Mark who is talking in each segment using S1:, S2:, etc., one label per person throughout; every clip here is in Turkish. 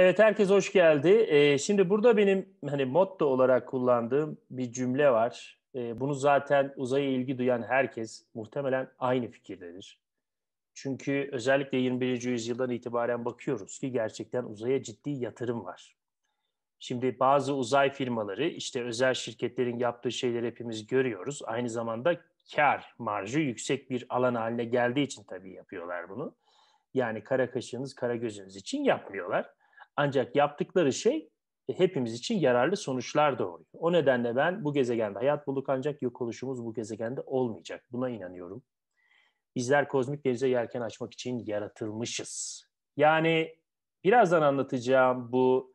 S1: Evet herkes hoş geldi. Ee, şimdi burada benim hani motto olarak kullandığım bir cümle var. Ee, bunu zaten uzaya ilgi duyan herkes muhtemelen aynı fikirdedir. Çünkü özellikle 21. yüzyıldan itibaren bakıyoruz ki gerçekten uzaya ciddi yatırım var. Şimdi bazı uzay firmaları işte özel şirketlerin yaptığı şeyleri hepimiz görüyoruz. Aynı zamanda kar marjı yüksek bir alan haline geldiği için tabii yapıyorlar bunu. Yani kara kaşığınız kara gözünüz için yapmıyorlar. Ancak yaptıkları şey e, hepimiz için yararlı sonuçlar doğuruyor. O nedenle ben bu gezegende hayat bulduk ancak yok oluşumuz bu gezegende olmayacak. Buna inanıyorum. Bizler kozmik denize yelken açmak için yaratılmışız. Yani birazdan anlatacağım bu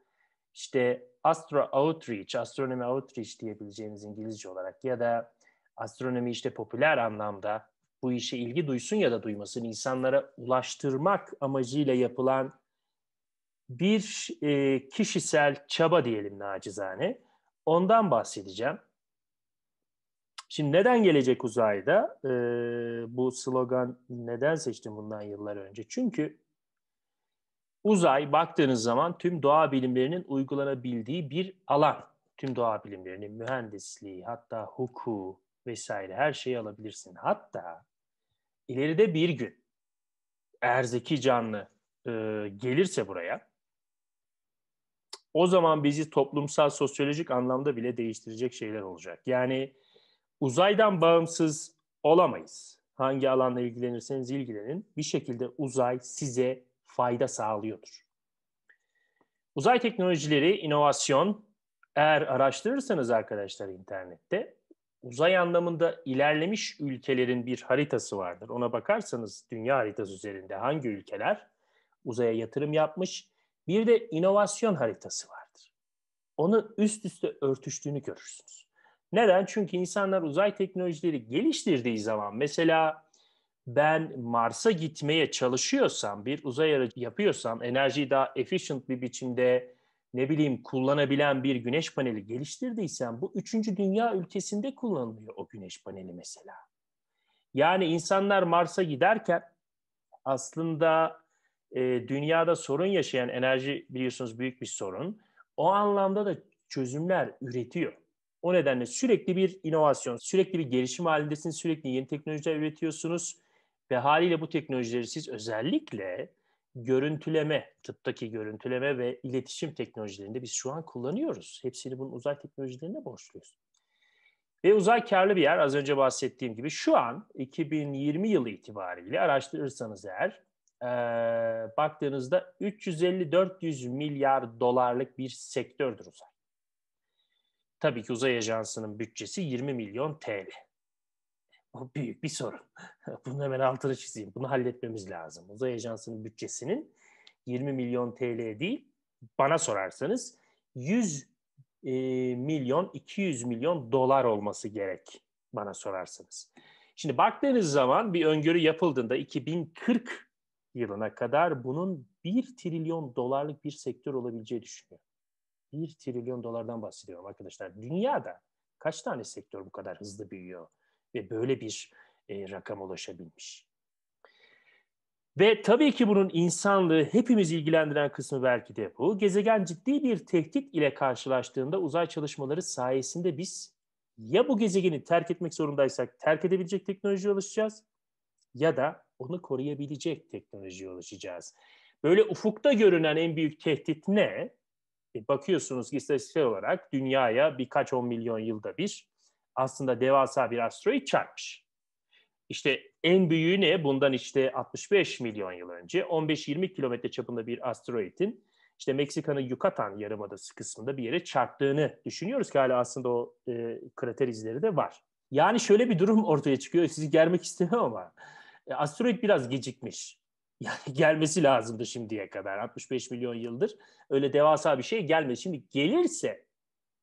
S1: işte Astro Outreach, astronomi Outreach diyebileceğimiz İngilizce olarak ya da astronomi işte popüler anlamda bu işe ilgi duysun ya da duymasın insanlara ulaştırmak amacıyla yapılan bir e, kişisel çaba diyelim nacizane. Ondan bahsedeceğim. Şimdi neden gelecek uzayda? E, bu slogan neden seçtim bundan yıllar önce? Çünkü uzay baktığınız zaman tüm doğa bilimlerinin uygulanabildiği bir alan. Tüm doğa bilimlerinin mühendisliği, hatta hukuku vesaire her şeyi alabilirsin. Hatta ileride bir gün eğer canlı e, gelirse buraya o zaman bizi toplumsal, sosyolojik anlamda bile değiştirecek şeyler olacak. Yani uzaydan bağımsız olamayız. Hangi alanla ilgilenirseniz ilgilenin. Bir şekilde uzay size fayda sağlıyordur. Uzay teknolojileri, inovasyon, eğer araştırırsanız arkadaşlar internette uzay anlamında ilerlemiş ülkelerin bir haritası vardır. Ona bakarsanız dünya haritası üzerinde hangi ülkeler uzaya yatırım yapmış, bir de inovasyon haritası vardır. Onu üst üste örtüştüğünü görürsünüz. Neden? Çünkü insanlar uzay teknolojileri geliştirdiği zaman mesela ben Mars'a gitmeye çalışıyorsam, bir uzay aracı yapıyorsam, enerjiyi daha efficient bir biçimde ne bileyim kullanabilen bir güneş paneli geliştirdiysem bu üçüncü dünya ülkesinde kullanılıyor o güneş paneli mesela. Yani insanlar Mars'a giderken aslında e, dünyada sorun yaşayan enerji biliyorsunuz büyük bir sorun. O anlamda da çözümler üretiyor. O nedenle sürekli bir inovasyon, sürekli bir gelişim halindesiniz, sürekli yeni teknolojiler üretiyorsunuz ve haliyle bu teknolojileri siz özellikle görüntüleme, tıptaki görüntüleme ve iletişim teknolojilerinde biz şu an kullanıyoruz. Hepsini bunun uzay teknolojilerine borçluyuz. Ve uzay karlı bir yer az önce bahsettiğim gibi şu an 2020 yılı itibariyle araştırırsanız eğer e, baktığınızda 350-400 milyar dolarlık bir sektördür uzay. Tabii ki uzay ajansının bütçesi 20 milyon TL. Bu büyük bir sorun. Bunu hemen altını çizeyim. Bunu halletmemiz lazım. Uzay ajansının bütçesinin 20 milyon TL değil, bana sorarsanız 100 e, milyon, 200 milyon dolar olması gerek bana sorarsanız. Şimdi baktığınız zaman bir öngörü yapıldığında 2040 yılına kadar bunun 1 trilyon dolarlık bir sektör olabileceği düşünüyor. 1 trilyon dolardan bahsediyorum arkadaşlar. Dünyada kaç tane sektör bu kadar hızlı büyüyor ve böyle bir e, rakam ulaşabilmiş? Ve tabii ki bunun insanlığı hepimiz ilgilendiren kısmı belki de bu. Gezegen ciddi bir tehdit ile karşılaştığında uzay çalışmaları sayesinde biz ya bu gezegeni terk etmek zorundaysak terk edebilecek teknolojiye alışacağız ya da onu koruyabilecek teknolojiye ulaşacağız. Böyle ufukta görünen en büyük tehdit ne? E bakıyorsunuz ki istatistik olarak dünyaya birkaç on milyon yılda bir aslında devasa bir asteroid çarpmış. İşte en büyüğü ne? Bundan işte 65 milyon yıl önce 15-20 kilometre çapında bir asteroidin işte Meksika'nın Yucatan yarımadası kısmında bir yere çarptığını düşünüyoruz ki hala aslında o e, krater izleri de var. Yani şöyle bir durum ortaya çıkıyor. Sizi germek istemem ama e, asteroid biraz gecikmiş. Yani gelmesi lazımdı şimdiye kadar. 65 milyon yıldır öyle devasa bir şey gelmedi. Şimdi gelirse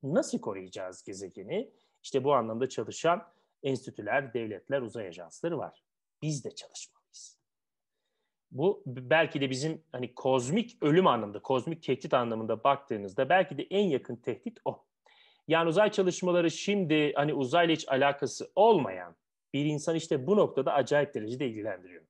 S1: nasıl koruyacağız gezegeni? İşte bu anlamda çalışan enstitüler, devletler, uzay ajansları var. Biz de çalışmalıyız. Bu belki de bizim hani kozmik ölüm anlamında, kozmik tehdit anlamında baktığınızda belki de en yakın tehdit o. Yani uzay çalışmaları şimdi hani uzayla hiç alakası olmayan bir insan işte bu noktada acayip derecede ilgilendiriyor.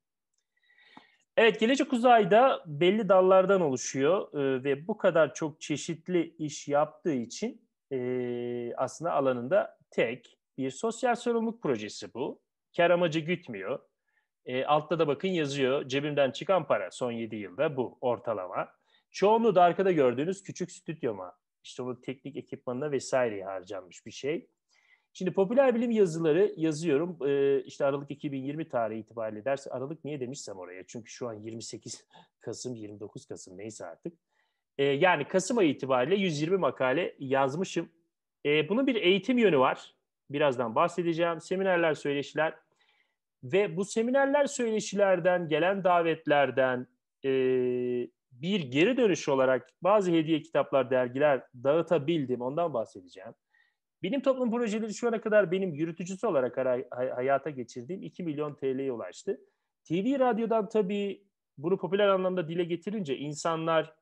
S1: Evet, gelecek uzayda belli dallardan oluşuyor e, ve bu kadar çok çeşitli iş yaptığı için e, aslında alanında tek bir sosyal sorumluluk projesi bu. Kar amacı gütmüyor. E, altta da bakın yazıyor, cebimden çıkan para son 7 yılda bu ortalama. Çoğunluğu da arkada gördüğünüz küçük stüdyoma, işte onun teknik ekipmanına vesaire harcanmış bir şey. Şimdi popüler bilim yazıları yazıyorum. Ee, işte Aralık 2020 tarihi itibariyle ders Aralık niye demişsem oraya. Çünkü şu an 28 Kasım, 29 Kasım neyse artık. Ee, yani Kasım ayı itibariyle 120 makale yazmışım. Ee, bunun bir eğitim yönü var. Birazdan bahsedeceğim. Seminerler, söyleşiler. Ve bu seminerler, söyleşilerden, gelen davetlerden e, bir geri dönüş olarak bazı hediye kitaplar, dergiler dağıtabildim. Ondan bahsedeceğim. Bilim toplum projeleri şu ana kadar benim yürütücüsü olarak hayata geçirdiğim 2 milyon TL'ye ulaştı. TV radyodan tabii bunu popüler anlamda dile getirince insanlar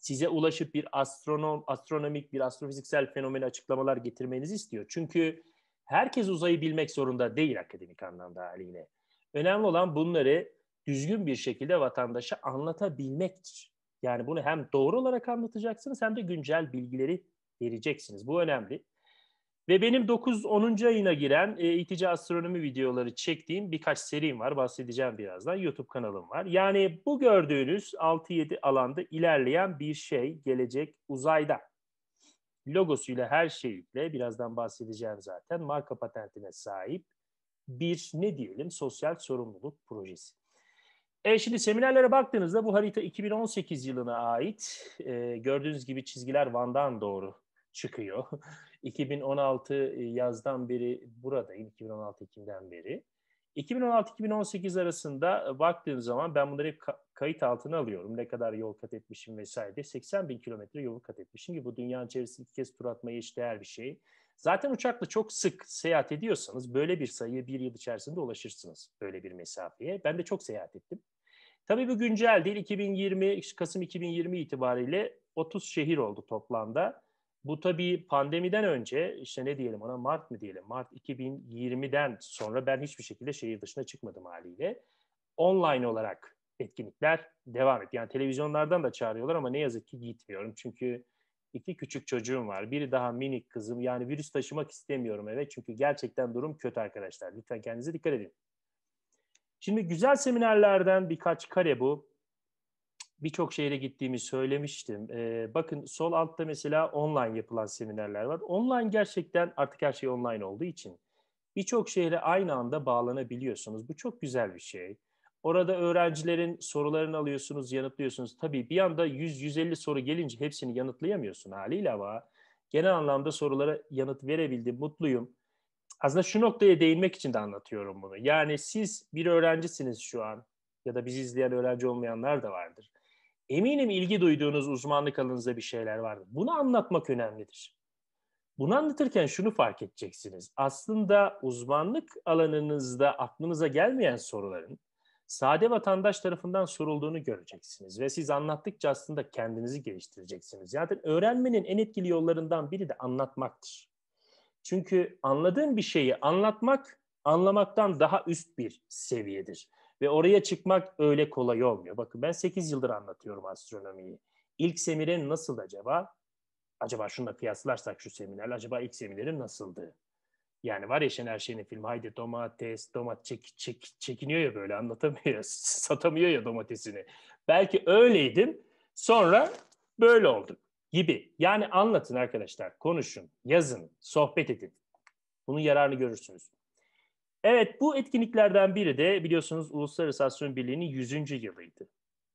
S1: size ulaşıp bir astronom, astronomik, bir astrofiziksel fenomeni açıklamalar getirmenizi istiyor. Çünkü herkes uzayı bilmek zorunda değil akademik anlamda haliyle. Önemli olan bunları düzgün bir şekilde vatandaşa anlatabilmektir. Yani bunu hem doğru olarak anlatacaksınız hem de güncel bilgileri vereceksiniz. Bu önemli. Ve benim 9-10. ayına giren e, İtica Astronomi videoları çektiğim birkaç serim var. Bahsedeceğim birazdan. YouTube kanalım var. Yani bu gördüğünüz 6-7 alanda ilerleyen bir şey gelecek uzayda. Logosuyla her şeyle birazdan bahsedeceğim zaten. Marka patentine sahip bir ne diyelim sosyal sorumluluk projesi. E şimdi seminerlere baktığınızda bu harita 2018 yılına ait. E, gördüğünüz gibi çizgiler Van'dan doğru çıkıyor. 2016 e, yazdan beri buradayım, 2016 Ekim'den beri. 2016-2018 arasında e, baktığım zaman ben bunları hep kayıt altına alıyorum. Ne kadar yol kat etmişim vesaire. 80 bin kilometre yol kat etmişim ki bu dünyanın çevresini iki kez tur atmaya değer bir şey. Zaten uçakla çok sık seyahat ediyorsanız böyle bir sayı bir yıl içerisinde ulaşırsınız böyle bir mesafeye. Ben de çok seyahat ettim. Tabii bu güncel değil. 2020, Kasım 2020 itibariyle 30 şehir oldu toplamda. Bu tabii pandemiden önce işte ne diyelim ona Mart mı diyelim Mart 2020'den sonra ben hiçbir şekilde şehir dışına çıkmadım haliyle. Online olarak etkinlikler devam etti. Yani televizyonlardan da çağırıyorlar ama ne yazık ki gitmiyorum. Çünkü iki küçük çocuğum var. Biri daha minik kızım. Yani virüs taşımak istemiyorum eve. Çünkü gerçekten durum kötü arkadaşlar. Lütfen kendinize dikkat edin. Şimdi güzel seminerlerden birkaç kare bu birçok şehre gittiğimi söylemiştim. E, bakın sol altta mesela online yapılan seminerler var. Online gerçekten artık her şey online olduğu için birçok şehre aynı anda bağlanabiliyorsunuz. Bu çok güzel bir şey. Orada öğrencilerin sorularını alıyorsunuz, yanıtlıyorsunuz. Tabii bir anda 100-150 soru gelince hepsini yanıtlayamıyorsun haliyle ama genel anlamda sorulara yanıt verebildim, mutluyum. Aslında şu noktaya değinmek için de anlatıyorum bunu. Yani siz bir öğrencisiniz şu an ya da bizi izleyen öğrenci olmayanlar da vardır. Eminim ilgi duyduğunuz uzmanlık alanınızda bir şeyler vardır. Bunu anlatmak önemlidir. Bunu anlatırken şunu fark edeceksiniz. Aslında uzmanlık alanınızda aklınıza gelmeyen soruların sade vatandaş tarafından sorulduğunu göreceksiniz. Ve siz anlattıkça aslında kendinizi geliştireceksiniz. Zaten öğrenmenin en etkili yollarından biri de anlatmaktır. Çünkü anladığın bir şeyi anlatmak anlamaktan daha üst bir seviyedir. Ve oraya çıkmak öyle kolay olmuyor. Bakın ben 8 yıldır anlatıyorum astronomiyi. İlk seminerim nasıldı acaba? Acaba şununla kıyaslarsak şu seminerle acaba ilk seminerim nasıldı? Yani var ya Şener Şen'in filmi haydi domates, domat çek, çek, çekiniyor ya böyle anlatamıyor, satamıyor ya domatesini. Belki öyleydim sonra böyle oldum gibi. Yani anlatın arkadaşlar, konuşun, yazın, sohbet edin. Bunun yararını görürsünüz. Evet bu etkinliklerden biri de biliyorsunuz Uluslararası Astronomi Birliği'nin 100. yılıydı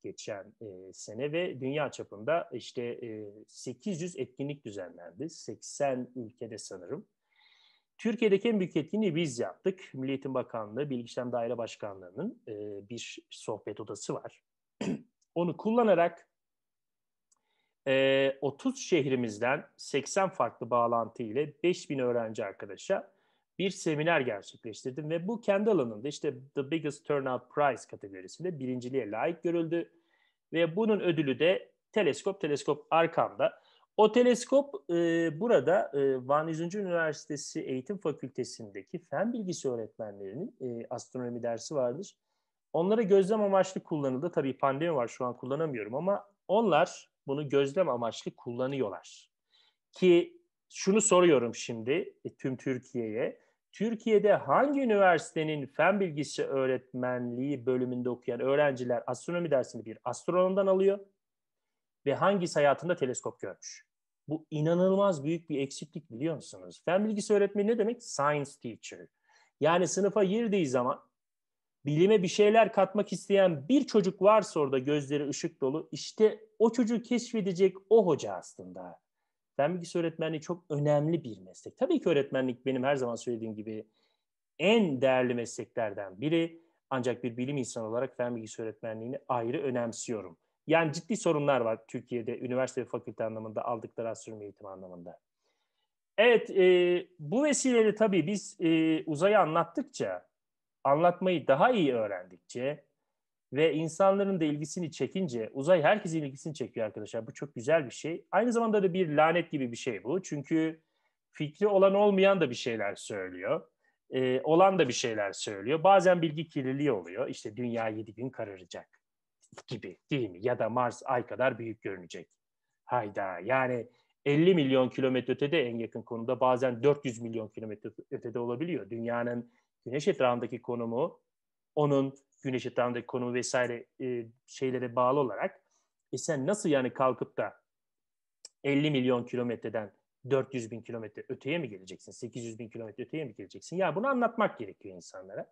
S1: geçen e, sene ve dünya çapında işte e, 800 etkinlik düzenlendi. 80 ülkede sanırım. Türkiye'deki en büyük etkinliği biz yaptık. Milliyetin Bakanlığı, Bilgi İşlem Daire Başkanlığı'nın e, bir sohbet odası var. Onu kullanarak e, 30 şehrimizden 80 farklı bağlantı ile 5000 öğrenci arkadaşa bir seminer gerçekleştirdim ve bu kendi alanında işte The Biggest Turnout Prize kategorisinde birinciliğe layık görüldü. Ve bunun ödülü de teleskop, teleskop arkamda. O teleskop e, burada e, Van 100. Üniversitesi Eğitim Fakültesindeki fen bilgisi öğretmenlerinin e, astronomi dersi vardır. Onlara gözlem amaçlı kullanıldı. Tabii pandemi var şu an kullanamıyorum ama onlar bunu gözlem amaçlı kullanıyorlar. Ki şunu soruyorum şimdi e, tüm Türkiye'ye. Türkiye'de hangi üniversitenin fen bilgisi öğretmenliği bölümünde okuyan öğrenciler astronomi dersini bir astronomdan alıyor ve hangisi hayatında teleskop görmüş? Bu inanılmaz büyük bir eksiklik biliyor musunuz? Fen bilgisi öğretmeni ne demek? Science teacher. Yani sınıfa girdiği zaman bilime bir şeyler katmak isteyen bir çocuk varsa orada gözleri ışık dolu işte o çocuğu keşfedecek o hoca aslında. Fen bilgisi öğretmenliği çok önemli bir meslek. Tabii ki öğretmenlik benim her zaman söylediğim gibi en değerli mesleklerden biri. Ancak bir bilim insanı olarak fen bilgisi öğretmenliğini ayrı önemsiyorum. Yani ciddi sorunlar var Türkiye'de üniversite ve fakülte anlamında aldıkları az sürme eğitimi anlamında. Evet, e, bu vesileyle tabii biz e, uzayı anlattıkça, anlatmayı daha iyi öğrendikçe, ve insanların da ilgisini çekince uzay herkesin ilgisini çekiyor arkadaşlar. Bu çok güzel bir şey. Aynı zamanda da bir lanet gibi bir şey bu. Çünkü fikri olan olmayan da bir şeyler söylüyor. Ee, olan da bir şeyler söylüyor. Bazen bilgi kirliliği oluyor. İşte dünya 7 gün kararacak gibi değil mi? Ya da Mars ay kadar büyük görünecek. Hayda yani 50 milyon kilometre ötede en yakın konumda bazen 400 milyon kilometre ötede olabiliyor. Dünyanın güneş etrafındaki konumu onun güneş etrafındaki konumu vesaire e, şeylere bağlı olarak e sen nasıl yani kalkıp da 50 milyon kilometreden 400 bin kilometre öteye mi geleceksin? 800 bin kilometre öteye mi geleceksin? Ya bunu anlatmak gerekiyor insanlara.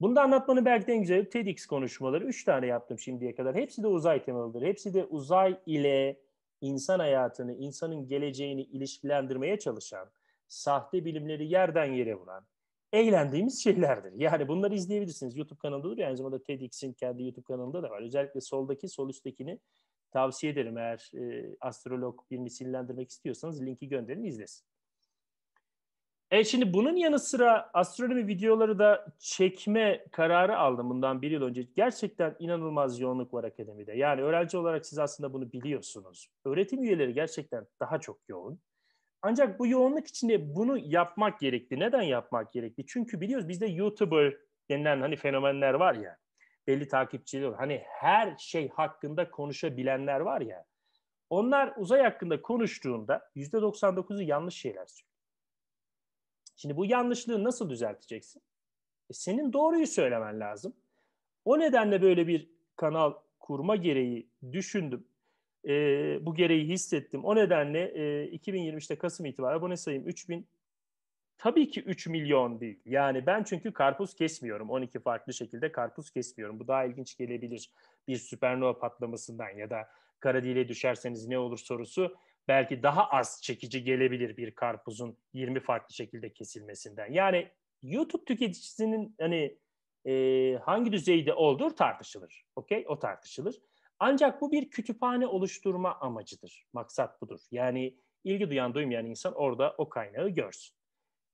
S1: Bunu da anlatmanın belki de en güzeli TEDx konuşmaları. Üç tane yaptım şimdiye kadar. Hepsi de uzay temalıdır. Hepsi de uzay ile insan hayatını, insanın geleceğini ilişkilendirmeye çalışan, sahte bilimleri yerden yere vuran, eğlendiğimiz şeylerdir. Yani bunları izleyebilirsiniz. YouTube kanalında da aynı zamanda TEDx'in kendi YouTube kanalında da var. Özellikle soldaki, sol üsttekini tavsiye ederim. Eğer e, astrolog birini sinirlendirmek istiyorsanız linki gönderin izlesin. E şimdi bunun yanı sıra astronomi videoları da çekme kararı aldım bundan bir yıl önce. Gerçekten inanılmaz yoğunluk var akademide. Yani öğrenci olarak siz aslında bunu biliyorsunuz. Öğretim üyeleri gerçekten daha çok yoğun. Ancak bu yoğunluk içinde bunu yapmak gerekti. Neden yapmak gerekti? Çünkü biliyoruz bizde YouTuber denilen hani fenomenler var ya. Belli takipçileri var. Hani her şey hakkında konuşabilenler var ya. Onlar uzay hakkında konuştuğunda yüzde %99'u yanlış şeyler söylüyor. Şimdi bu yanlışlığı nasıl düzelteceksin? E senin doğruyu söylemen lazım. O nedenle böyle bir kanal kurma gereği düşündüm e, bu gereği hissettim. O nedenle e, 2023'te Kasım itibariyle abone sayım 3000. Tabii ki 3 milyon değil. Yani ben çünkü karpuz kesmiyorum. 12 farklı şekilde karpuz kesmiyorum. Bu daha ilginç gelebilir bir süpernova patlamasından ya da kara dile düşerseniz ne olur sorusu belki daha az çekici gelebilir bir karpuzun 20 farklı şekilde kesilmesinden. Yani YouTube tüketicisinin hani e, hangi düzeyde olduğu tartışılır. Okey? O tartışılır. Ancak bu bir kütüphane oluşturma amacıdır. Maksat budur. Yani ilgi duyan duymayan insan orada o kaynağı görsün.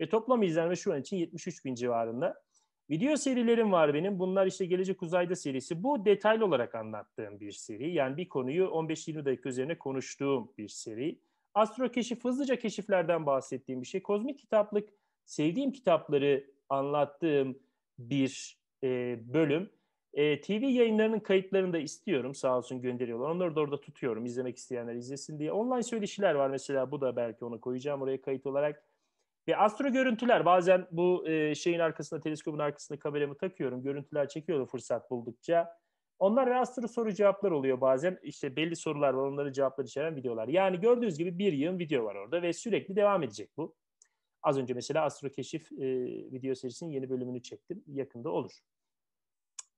S1: Ve toplam izlenme şu an için 73 bin civarında. Video serilerim var benim. Bunlar işte Gelecek Uzayda serisi. Bu detaylı olarak anlattığım bir seri. Yani bir konuyu 15-20 dakika üzerine konuştuğum bir seri. Astro keşif, hızlıca keşiflerden bahsettiğim bir şey. Kozmik kitaplık, sevdiğim kitapları anlattığım bir e, bölüm. E, TV yayınlarının kayıtlarını da istiyorum sağ olsun gönderiyorlar. Onları da orada tutuyorum izlemek isteyenler izlesin diye. Online söyleşiler var mesela bu da belki onu koyacağım oraya kayıt olarak. Ve astro görüntüler bazen bu e, şeyin arkasında teleskopun arkasında kameramı takıyorum. Görüntüler çekiyorum fırsat buldukça. Onlar ve astro soru cevaplar oluyor bazen. İşte belli sorular var onları cevapları içeren videolar. Yani gördüğünüz gibi bir yığın video var orada ve sürekli devam edecek bu. Az önce mesela astro keşif e, video serisinin yeni bölümünü çektim. Yakında olur.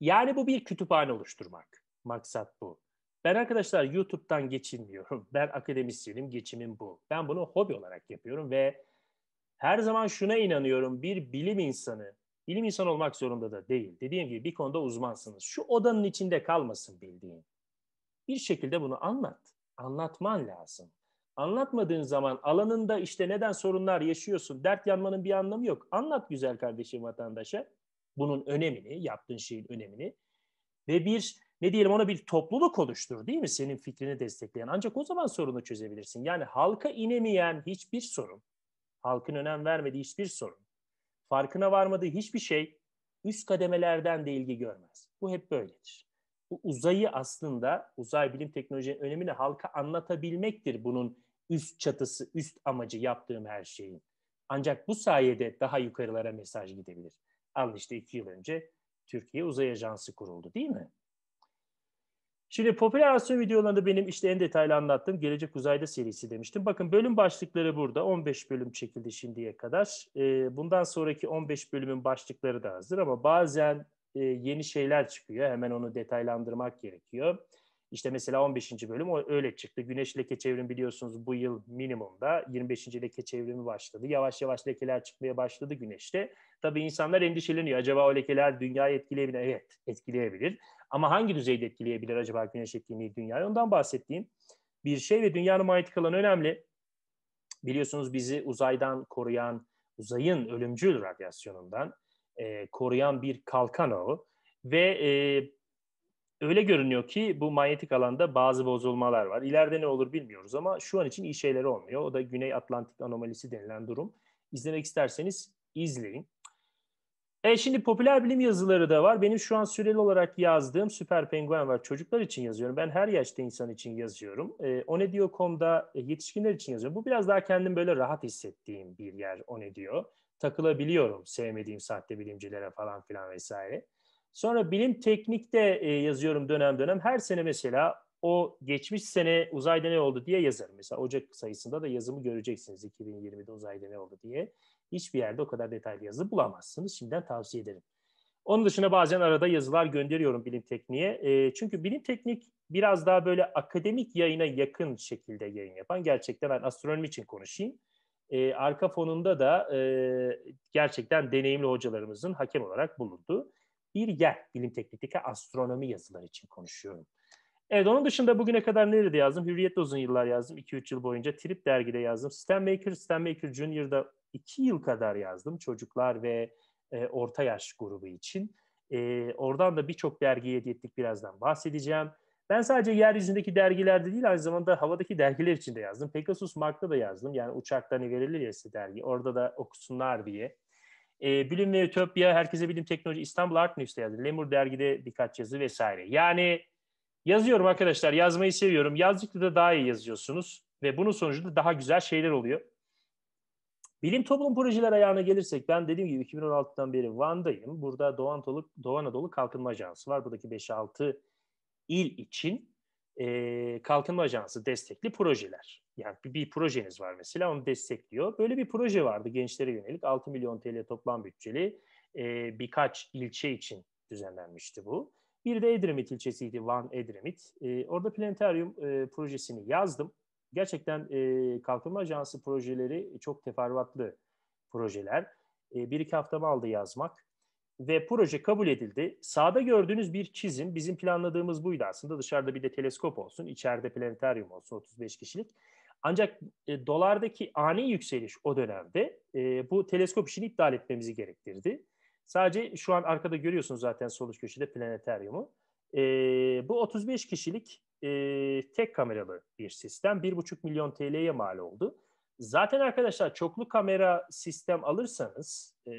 S1: Yani bu bir kütüphane oluşturmak. Maksat bu. Ben arkadaşlar YouTube'dan geçinmiyorum. Ben akademisyenim, geçimim bu. Ben bunu hobi olarak yapıyorum ve her zaman şuna inanıyorum. Bir bilim insanı, bilim insanı olmak zorunda da değil. Dediğim gibi bir konuda uzmansınız. Şu odanın içinde kalmasın bildiğin. Bir şekilde bunu anlat. Anlatman lazım. Anlatmadığın zaman alanında işte neden sorunlar yaşıyorsun, dert yanmanın bir anlamı yok. Anlat güzel kardeşim vatandaşa bunun önemini, yaptığın şeyin önemini ve bir ne diyelim ona bir topluluk oluştur değil mi senin fikrini destekleyen? Ancak o zaman sorunu çözebilirsin. Yani halka inemeyen hiçbir sorun, halkın önem vermediği hiçbir sorun, farkına varmadığı hiçbir şey üst kademelerden de ilgi görmez. Bu hep böyledir. Bu uzayı aslında uzay bilim teknolojinin önemini halka anlatabilmektir bunun üst çatısı, üst amacı yaptığım her şeyin. Ancak bu sayede daha yukarılara mesaj gidebilir. Al işte iki yıl önce Türkiye Uzay Ajansı kuruldu değil mi? Şimdi popüler astronomi videolarında benim işte en detaylı anlattığım Gelecek Uzayda serisi demiştim. Bakın bölüm başlıkları burada. 15 bölüm çekildi şimdiye kadar. Ee, bundan sonraki 15 bölümün başlıkları da hazır ama bazen e, yeni şeyler çıkıyor. Hemen onu detaylandırmak gerekiyor. İşte mesela 15. bölüm öyle çıktı. Güneş leke çevrimi biliyorsunuz bu yıl minimumda 25. leke çevrimi başladı. Yavaş yavaş lekeler çıkmaya başladı güneşte. Tabii insanlar endişeleniyor. Acaba o lekeler dünyayı etkileyebilir? Evet etkileyebilir. Ama hangi düzeyde etkileyebilir acaba güneş etkinliği dünyayı? Ondan bahsettiğim bir şey ve dünyanın manyetik alanı önemli. Biliyorsunuz bizi uzaydan koruyan, uzayın ölümcül radyasyonundan e, koruyan bir kalkan o. Ve e, öyle görünüyor ki bu manyetik alanda bazı bozulmalar var. İleride ne olur bilmiyoruz ama şu an için iyi şeyler olmuyor. O da Güney Atlantik anomalisi denilen durum. İzlemek isterseniz izleyin. E şimdi popüler bilim yazıları da var. Benim şu an süreli olarak yazdığım Süper Penguen var. Çocuklar için yazıyorum. Ben her yaşta insan için yazıyorum. E, Onedio.com'da yetişkinler için yazıyorum. Bu biraz daha kendim böyle rahat hissettiğim bir yer Onedio. Takılabiliyorum sevmediğim sahte bilimcilere falan filan vesaire. Sonra bilim teknikte e, yazıyorum dönem dönem. Her sene mesela o geçmiş sene uzayda ne oldu diye yazarım. Mesela Ocak sayısında da yazımı göreceksiniz 2020'de uzayda ne oldu diye. Hiçbir yerde o kadar detaylı yazı bulamazsınız. Şimdiden tavsiye ederim. Onun dışında bazen arada yazılar gönderiyorum bilim tekniğe. E, çünkü bilim teknik biraz daha böyle akademik yayına yakın şekilde yayın yapan. Gerçekten ben astronomi için konuşayım. E, arka fonunda da e, gerçekten deneyimli hocalarımızın hakem olarak bulunduğu bir yer bilim teknikteki astronomi yazılar için konuşuyorum. Evet onun dışında bugüne kadar nerede yazdım? Hürriyet'te uzun yıllar yazdım. 2-3 yıl boyunca Trip dergide yazdım. Stan Maker, Stan Maker Junior'da 2 yıl kadar yazdım. Çocuklar ve e, orta yaş grubu için. E, oradan da birçok dergiye hediye ettik birazdan bahsedeceğim. Ben sadece yeryüzündeki dergilerde değil aynı zamanda havadaki dergiler için de yazdım. Pegasus Mark'ta da yazdım. Yani uçaktan verilir ya size dergi. Orada da okusunlar diye. E, bilim ve Ütopya, Herkese Bilim Teknoloji, İstanbul Art News'te yazdı. Lemur dergide birkaç yazı vesaire. Yani yazıyorum arkadaşlar, yazmayı seviyorum. Yazdıkça da daha iyi yazıyorsunuz ve bunun sonucunda daha güzel şeyler oluyor. Bilim toplum projeler ayağına gelirsek ben dediğim gibi 2016'dan beri Van'dayım. Burada Doğu Anadolu, Doğu Anadolu Kalkınma Ajansı var. Buradaki 5-6 il için e, Kalkınma Ajansı destekli projeler. Yani bir, bir projeniz var mesela onu destekliyor. Böyle bir proje vardı gençlere yönelik 6 milyon TL toplam bütçeli e, birkaç ilçe için düzenlenmişti bu. Bir de Edremit ilçesiydi Van Edremit. E, orada planetaryum e, projesini yazdım. Gerçekten e, Kalkınma Ajansı projeleri çok teferruatlı projeler. E, bir iki haftamı aldı yazmak ve proje kabul edildi. Sağda gördüğünüz bir çizim bizim planladığımız buydu aslında. Dışarıda bir de teleskop olsun, içeride planetaryum olsun 35 kişilik. Ancak e, dolardaki ani yükseliş o dönemde e, bu teleskop işini iptal etmemizi gerektirdi. Sadece şu an arkada görüyorsunuz zaten sol üst köşede planetaryumu. E, bu 35 kişilik e, tek kameralı bir sistem 1,5 milyon TL'ye mal oldu. Zaten arkadaşlar çoklu kamera sistem alırsanız e,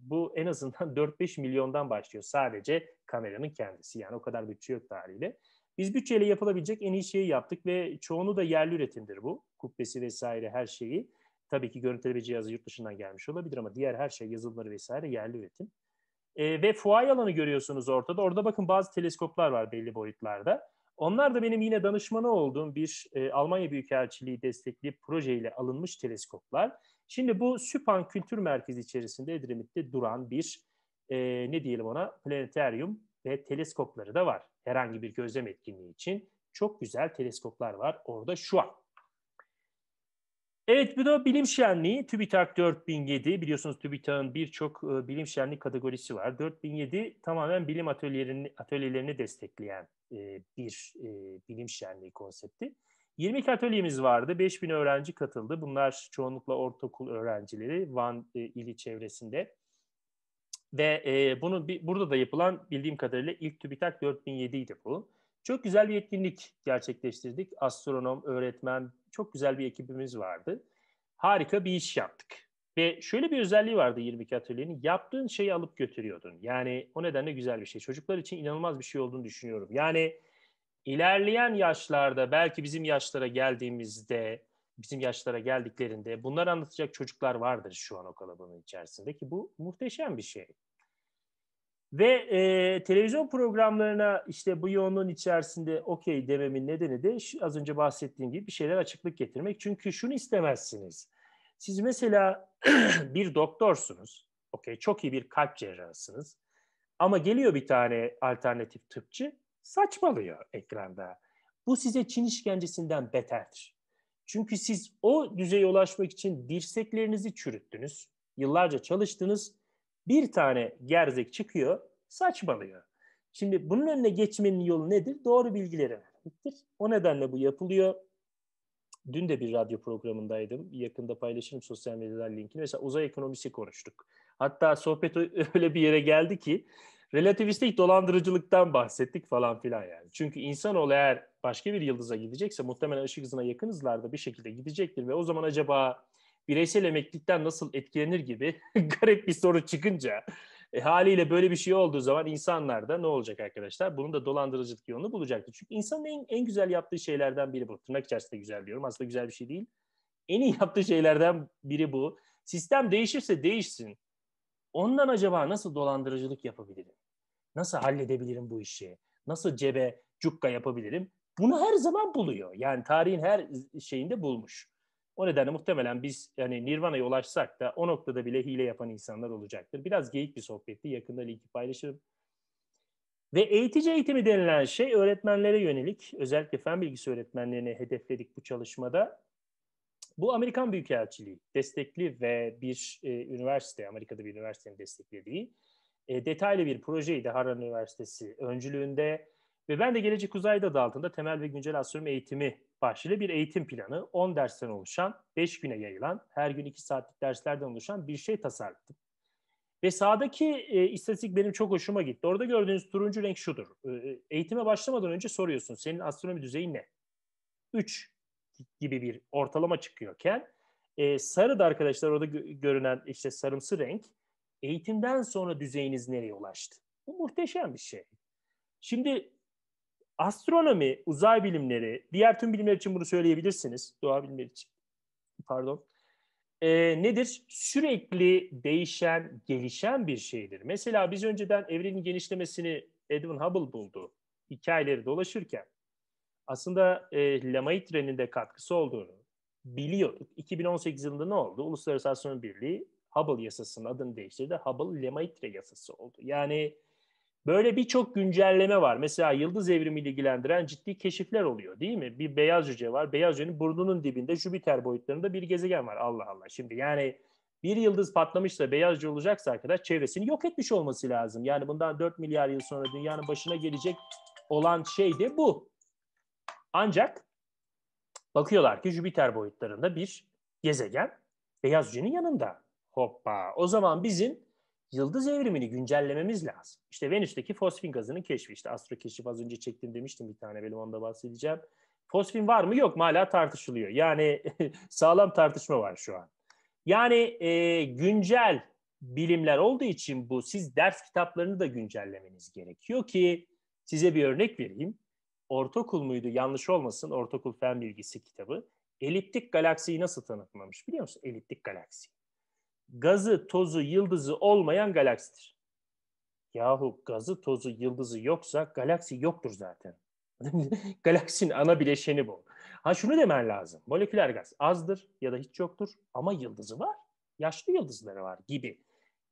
S1: bu en azından 4-5 milyondan başlıyor sadece kameranın kendisi. Yani o kadar bütçe yok haliyle. Biz bütçeyle yapılabilecek en iyi şeyi yaptık ve çoğunu da yerli üretimdir bu. Kubbesi vesaire her şeyi. Tabii ki görüntüleme cihazı yurt dışından gelmiş olabilir ama diğer her şey yazılımları vesaire yerli üretim. E, ve fuay alanı görüyorsunuz ortada. Orada bakın bazı teleskoplar var belli boyutlarda. Onlar da benim yine danışmanı olduğum bir e, Almanya Büyükelçiliği destekli projeyle alınmış teleskoplar. Şimdi bu Süpan Kültür Merkezi içerisinde Edremit'te duran bir e, ne diyelim ona planetaryum ve teleskopları da var. Herhangi bir gözlem etkinliği için çok güzel teleskoplar var orada şu an. Evet bu da bilim şenliği TÜBİTAK 4007 biliyorsunuz TÜBİTAK'ın birçok e, bilim şenliği kategorisi var. 4007 tamamen bilim atölyelerini, atölyelerini destekleyen e, bir e, bilim şenliği konsepti. 20 atölyemiz vardı. 5000 öğrenci katıldı. Bunlar çoğunlukla ortaokul öğrencileri Van ili çevresinde. Ve bunu burada da yapılan bildiğim kadarıyla ilk TÜBİTAK 4007 idi bu. Çok güzel bir etkinlik gerçekleştirdik. Astronom, öğretmen, çok güzel bir ekibimiz vardı. Harika bir iş yaptık. Ve şöyle bir özelliği vardı 22 Atölye'nin. Yaptığın şeyi alıp götürüyordun. Yani o nedenle güzel bir şey. Çocuklar için inanılmaz bir şey olduğunu düşünüyorum. Yani ilerleyen yaşlarda belki bizim yaşlara geldiğimizde bizim yaşlara geldiklerinde bunları anlatacak çocuklar vardır şu an o kalabalığın içerisinde ki bu muhteşem bir şey. Ve e, televizyon programlarına işte bu yoğunluğun içerisinde okey dememin nedeni de şu, az önce bahsettiğim gibi bir şeyler açıklık getirmek. Çünkü şunu istemezsiniz. Siz mesela bir doktorsunuz. Okey çok iyi bir kalp cerrahısınız. Ama geliyor bir tane alternatif tıpçı saçmalıyor ekranda. Bu size Çin işkencesinden beterdir. Çünkü siz o düzeye ulaşmak için dirseklerinizi çürüttünüz. Yıllarca çalıştınız bir tane gerzek çıkıyor, saçmalıyor. Şimdi bunun önüne geçmenin yolu nedir? Doğru bilgileri vermektir. O nedenle bu yapılıyor. Dün de bir radyo programındaydım. Yakında paylaşırım sosyal medyadan linkini. Mesela uzay ekonomisi konuştuk. Hatta sohbet öyle bir yere geldi ki relativistik dolandırıcılıktan bahsettik falan filan yani. Çünkü insanoğlu eğer başka bir yıldıza gidecekse muhtemelen ışık hızına yakın hızlarda bir şekilde gidecektir ve o zaman acaba bireysel emeklilikten nasıl etkilenir gibi garip bir soru çıkınca e, haliyle böyle bir şey olduğu zaman insanlarda ne olacak arkadaşlar? Bunun da dolandırıcılık yolunu bulacaktır. Çünkü insanın en, en güzel yaptığı şeylerden biri bu. Tırnak içerisinde güzel diyorum. Aslında güzel bir şey değil. En iyi yaptığı şeylerden biri bu. Sistem değişirse değişsin. Ondan acaba nasıl dolandırıcılık yapabilirim? Nasıl halledebilirim bu işi? Nasıl cebe cukka yapabilirim? Bunu her zaman buluyor. Yani tarihin her şeyinde bulmuş. O nedenle muhtemelen biz yani Nirvana'ya ulaşsak da o noktada bile hile yapan insanlar olacaktır. Biraz geyik bir sohbetti. Yakında linki paylaşırım. Ve eğitici eğitimi denilen şey öğretmenlere yönelik. Özellikle fen bilgisi öğretmenlerine hedefledik bu çalışmada. Bu Amerikan Büyükelçiliği destekli ve bir e, üniversite, Amerika'da bir üniversitenin desteklediği e, detaylı bir projeydi Harvard Üniversitesi öncülüğünde. Ve ben de Gelecek Uzay da altında temel ve güncel astronomi eğitimi başlı bir eğitim planı 10 dersten oluşan 5 güne yayılan her gün 2 saatlik derslerden oluşan bir şey tasarladım. Ve sağdaki e, istatistik benim çok hoşuma gitti. Orada gördüğünüz turuncu renk şudur. E, e eğitime başlamadan önce soruyorsun senin astronomi düzeyin ne? 3 gibi bir ortalama çıkıyorken e, sarı da arkadaşlar orada görünen işte sarımsı renk eğitimden sonra düzeyiniz nereye ulaştı? Bu muhteşem bir şey. Şimdi Astronomi, uzay bilimleri, diğer tüm bilimler için bunu söyleyebilirsiniz. Doğa bilimleri için. Pardon. E, nedir? Sürekli değişen, gelişen bir şeydir. Mesela biz önceden evrenin genişlemesini Edwin Hubble buldu. Hikayeleri dolaşırken. Aslında e, Lemaitre'nin de katkısı olduğunu biliyorduk. 2018 yılında ne oldu? Uluslararası Astronomi Birliği Hubble yasasının adını değiştirdi. Hubble-Lemaitre yasası oldu. Yani Böyle birçok güncelleme var. Mesela yıldız evrimi ilgilendiren ciddi keşifler oluyor değil mi? Bir beyaz cüce var. Beyaz cücenin burnunun dibinde Jüpiter boyutlarında bir gezegen var. Allah Allah. Şimdi yani bir yıldız patlamışsa beyaz cüce olacaksa arkadaş çevresini yok etmiş olması lazım. Yani bundan 4 milyar yıl sonra dünyanın başına gelecek olan şey de bu. Ancak bakıyorlar ki Jüpiter boyutlarında bir gezegen beyaz cücenin yanında. Hoppa. O zaman bizim yıldız evrimini güncellememiz lazım. İşte Venüs'teki fosfin gazının keşfi. İşte astro keşif az önce çektim demiştim bir tane bölüm onda bahsedeceğim. Fosfin var mı? Yok mu? Hala tartışılıyor. Yani sağlam tartışma var şu an. Yani e, güncel bilimler olduğu için bu siz ders kitaplarını da güncellemeniz gerekiyor ki size bir örnek vereyim. Ortaokul muydu? Yanlış olmasın. Ortaokul Fen Bilgisi kitabı. Eliptik galaksiyi nasıl tanıtmamış biliyor musun? Eliptik galaksi gazı, tozu, yıldızı olmayan galaksidir. Yahu gazı, tozu, yıldızı yoksa galaksi yoktur zaten. Galaksinin ana bileşeni bu. Ha şunu demen lazım. Moleküler gaz azdır ya da hiç yoktur ama yıldızı var. Yaşlı yıldızları var gibi.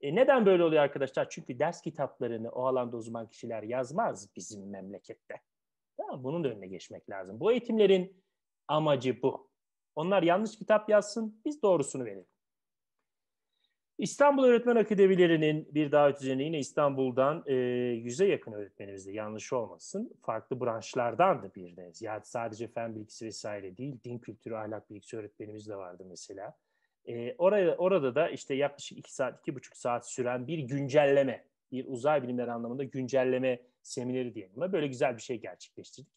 S1: E neden böyle oluyor arkadaşlar? Çünkü ders kitaplarını o alanda uzman kişiler yazmaz bizim memlekette. Tamam, bunun da önüne geçmek lazım. Bu eğitimlerin amacı bu. Onlar yanlış kitap yazsın, biz doğrusunu verelim. İstanbul Öğretmen Akademilerinin bir davet üzerine yine İstanbul'dan e, yüze yakın öğretmenimizde yanlış olmasın farklı branşlardan da bir de. Yani sadece fen bilgisi vesaire değil, din kültürü, ahlak bilgisi öğretmenimiz de vardı mesela. E, oraya, orada da işte yaklaşık iki saat, iki buçuk saat süren bir güncelleme, bir uzay bilimleri anlamında güncelleme semineri diyelim. Buna böyle güzel bir şey gerçekleştirdik.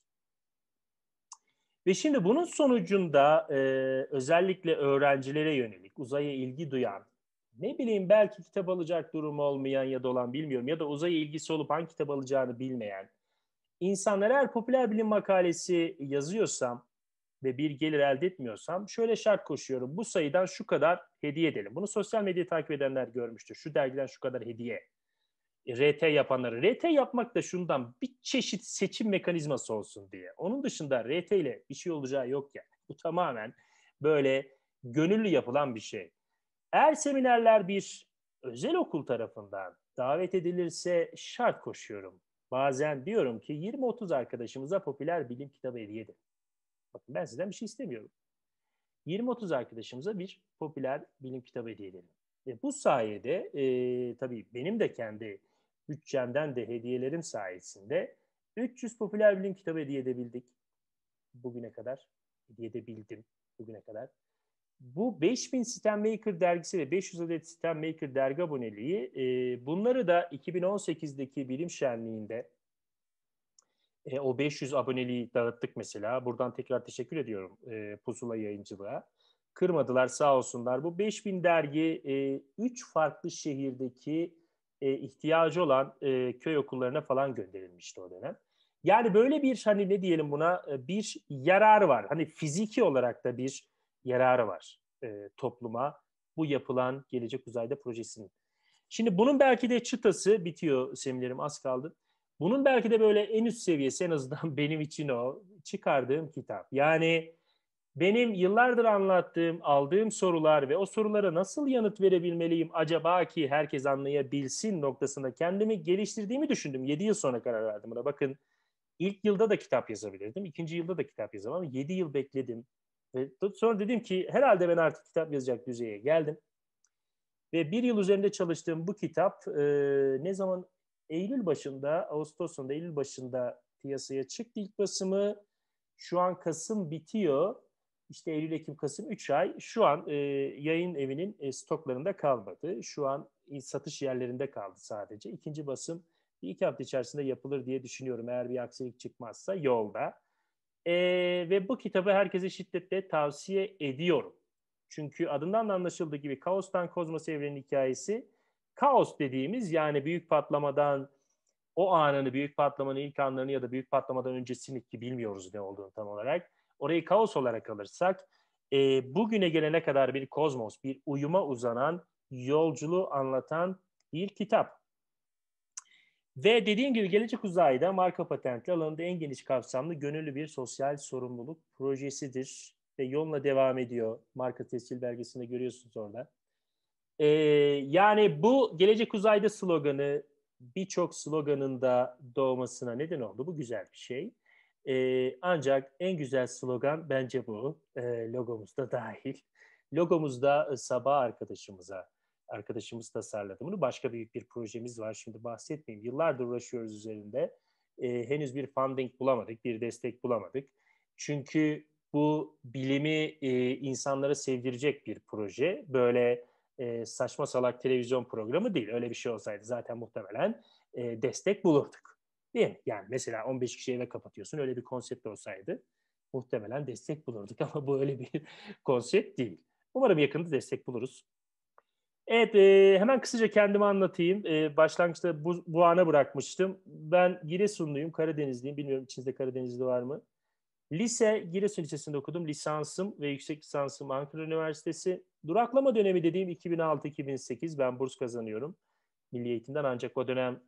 S1: Ve şimdi bunun sonucunda e, özellikle öğrencilere yönelik uzaya ilgi duyan ne bileyim belki kitap alacak durumu olmayan ya da olan bilmiyorum ya da uzay ilgisi olup hangi kitap alacağını bilmeyen insanlara eğer popüler bilim makalesi yazıyorsam ve bir gelir elde etmiyorsam şöyle şart koşuyorum. Bu sayıdan şu kadar hediye edelim. Bunu sosyal medya takip edenler görmüştür. Şu dergiden şu kadar hediye. E, RT yapanları. RT yapmak da şundan bir çeşit seçim mekanizması olsun diye. Onun dışında RT ile bir şey olacağı yok ya Bu tamamen böyle gönüllü yapılan bir şey. Eğer seminerler bir özel okul tarafından davet edilirse şart koşuyorum. Bazen diyorum ki 20-30 arkadaşımıza popüler bilim kitabı hediye edin. Bakın ben sizden bir şey istemiyorum. 20-30 arkadaşımıza bir popüler bilim kitabı hediye edelim. Ve bu sayede e, tabii benim de kendi bütçemden de hediyelerim sayesinde 300 popüler bilim kitabı hediye edebildik. Bugüne kadar hediye edebildim bugüne kadar bu 5000 STEM Maker dergisi ve 500 adet STEM Maker dergi aboneliği e, bunları da 2018'deki bilim şenliğinde e, o 500 aboneliği dağıttık mesela. Buradan tekrar teşekkür ediyorum e, Pusula yayıncılığa. Kırmadılar sağ olsunlar. Bu 5000 dergi 3 e, farklı şehirdeki e, ihtiyacı olan e, köy okullarına falan gönderilmişti o dönem. Yani böyle bir hani ne diyelim buna e, bir yarar var. Hani fiziki olarak da bir yararı var e, topluma bu yapılan Gelecek Uzayda projesinin. Şimdi bunun belki de çıtası bitiyor seminerim az kaldı. Bunun belki de böyle en üst seviyesi en azından benim için o çıkardığım kitap. Yani benim yıllardır anlattığım, aldığım sorular ve o sorulara nasıl yanıt verebilmeliyim acaba ki herkes anlayabilsin noktasında kendimi geliştirdiğimi düşündüm. 7 yıl sonra karar verdim buna. Bakın ilk yılda da kitap yazabilirdim, ikinci yılda da kitap yazamam. 7 yıl bekledim. Ve sonra dedim ki herhalde ben artık kitap yazacak düzeye geldim. Ve bir yıl üzerinde çalıştığım bu kitap e, ne zaman Eylül başında, Ağustos sonunda Eylül başında piyasaya çıktı ilk basımı. Şu an Kasım bitiyor. İşte Eylül, Ekim, Kasım 3 ay. Şu an e, yayın evinin e, stoklarında kalmadı. Şu an satış yerlerinde kaldı sadece. İkinci basım bir iki hafta içerisinde yapılır diye düşünüyorum. Eğer bir aksilik çıkmazsa yolda. E, ve bu kitabı herkese şiddetle tavsiye ediyorum. Çünkü adından da anlaşıldığı gibi kaostan kozmos evrenin hikayesi kaos dediğimiz yani büyük patlamadan o anını, büyük patlamanın ilk anlarını ya da büyük patlamadan öncesini ki bilmiyoruz ne olduğunu tam olarak. Orayı kaos olarak alırsak e, bugüne gelene kadar bir kozmos, bir uyuma uzanan, yolculuğu anlatan bir kitap. Ve dediğim gibi gelecek uzayda marka patentli alanında en geniş kapsamlı gönüllü bir sosyal sorumluluk projesidir. Ve yoluna devam ediyor. Marka tescil belgesinde görüyorsunuz orada. Ee, yani bu gelecek uzayda sloganı birçok sloganında doğmasına neden oldu. Bu güzel bir şey. Ee, ancak en güzel slogan bence bu. Ee, logomuz dahil. Logomuzda e, sabah arkadaşımıza arkadaşımız tasarladı bunu. Başka büyük bir projemiz var şimdi bahsetmeyeyim. Yıllardır uğraşıyoruz üzerinde. E, henüz bir funding bulamadık, bir destek bulamadık. Çünkü bu bilimi e, insanlara sevdirecek bir proje. Böyle e, saçma salak televizyon programı değil. Öyle bir şey olsaydı zaten muhtemelen e, destek bulurduk. Değil mi? Yani mesela 15 kişi eve kapatıyorsun öyle bir konsept olsaydı muhtemelen destek bulurduk ama bu öyle bir konsept değil. Umarım yakında destek buluruz. Evet e, hemen kısaca kendimi anlatayım. E, başlangıçta bu, bu ana bırakmıştım. Ben Giresunluyum, Karadenizliyim. Bilmiyorum içinizde Karadenizli var mı? Lise Giresun ilçesinde okudum. Lisansım ve yüksek lisansım Ankara Üniversitesi. Duraklama dönemi dediğim 2006-2008 ben burs kazanıyorum. Milli eğitimden ancak o dönem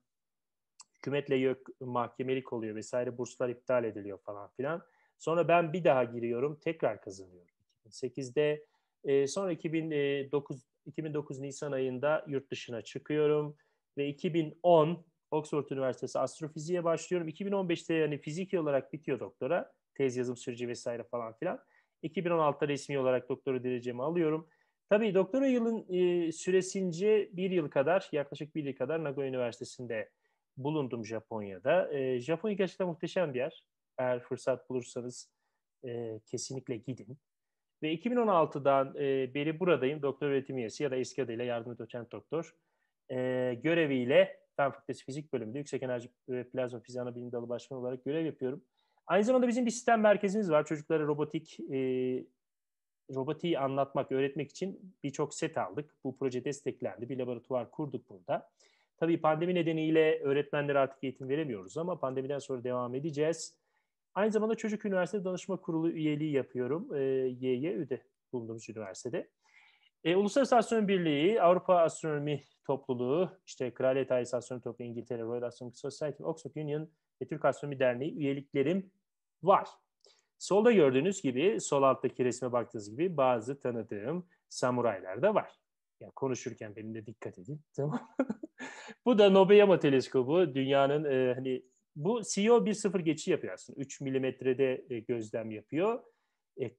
S1: hükümetle yok mahkemelik oluyor vesaire burslar iptal ediliyor falan filan. Sonra ben bir daha giriyorum tekrar kazanıyorum. 2008'de e, sonra 2009 2009 Nisan ayında yurt dışına çıkıyorum ve 2010 Oxford Üniversitesi astrofiziğe başlıyorum. 2015'te yani fiziki olarak bitiyor doktora. Tez yazım süreci vesaire falan filan. 2016'da resmi olarak doktora derecemi alıyorum. Tabii doktora yılın e, süresince bir yıl kadar, yaklaşık bir yıl kadar Nagoya Üniversitesi'nde bulundum Japonya'da. E, Japonya gerçekten muhteşem bir yer. Eğer fırsat bulursanız e, kesinlikle gidin. Ve 2016'dan e, beri buradayım. Doktor öğretim üyesi ya da eski adıyla yardımcı doçent doktor e, göreviyle Fen Fakültesi Fizik Bölümünde Yüksek Enerji ve Plazma Fizyana Bilim Dalı Başkanı olarak görev yapıyorum. Aynı zamanda bizim bir sistem merkezimiz var. Çocuklara robotik e, robotiği anlatmak, öğretmek için birçok set aldık. Bu proje desteklendi. Bir laboratuvar kurduk burada. Tabii pandemi nedeniyle öğretmenlere artık eğitim veremiyoruz ama pandemiden sonra devam edeceğiz. Aynı zamanda Çocuk Üniversite Danışma Kurulu üyeliği yapıyorum. E, ee, YYÜ'de bulunduğumuz üniversitede. E, Uluslararası Astronomi Birliği, Avrupa Astronomi Topluluğu, işte Kraliyet Ailesi Astronomi Topluluğu, İngiltere Royal Astronomical Society, Oxford Union ve Türk Astronomi Derneği üyeliklerim var. Solda gördüğünüz gibi, sol alttaki resme baktığınız gibi bazı tanıdığım samuraylar da var. Yani konuşurken benim de dikkat edin. Tamam. Bu da Nobeyama teleskobu. Dünyanın e, hani bu CEO 1.0 geçişi yapıyor aslında. 3 milimetrede e, gözlem yapıyor.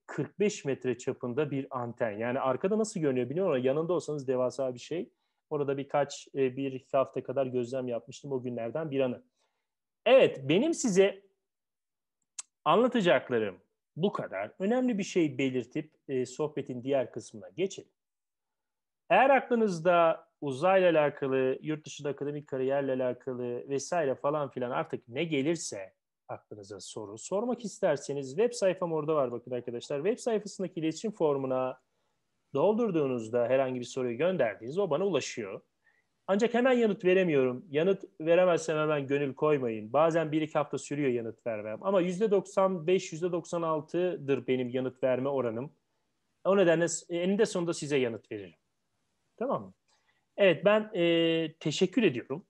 S1: 45 e, metre çapında bir anten. Yani arkada nasıl görünüyor bilmiyorum ama yanında olsanız devasa bir şey. Orada birkaç, e, bir iki hafta kadar gözlem yapmıştım o günlerden bir anı. Evet, benim size anlatacaklarım bu kadar. Önemli bir şey belirtip sohbetin diğer kısmına geçelim. Eğer aklınızda uzayla alakalı, yurt dışında akademik kariyerle alakalı vesaire falan filan artık ne gelirse aklınıza soru sormak isterseniz web sayfam orada var bakın arkadaşlar. Web sayfasındaki iletişim formuna doldurduğunuzda herhangi bir soruyu gönderdiğiniz o bana ulaşıyor. Ancak hemen yanıt veremiyorum. Yanıt veremezsem hemen gönül koymayın. Bazen bir iki hafta sürüyor yanıt vermem. Ama yüzde %95-%96'dır benim yanıt verme oranım. O nedenle eninde sonunda size yanıt veririm. Tamam mı? Evet ben e, teşekkür ediyorum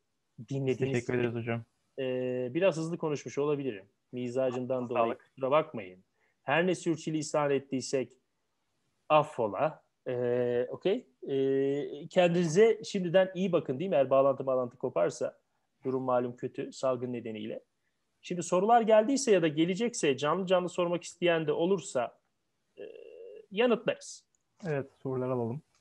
S1: dinlediğiniz Teşekkür ederiz hocam. E, biraz hızlı konuşmuş olabilirim. Mizacımdan dolayı Sağlık. kusura bakmayın. Her ne sürçülisan ettiysek affola. E, Okey. E, kendinize şimdiden iyi bakın değil mi? Eğer bağlantı bağlantı koparsa durum malum kötü salgın nedeniyle. Şimdi sorular geldiyse ya da gelecekse canlı canlı sormak isteyen de olursa e, yanıtlarız. Evet sorular alalım.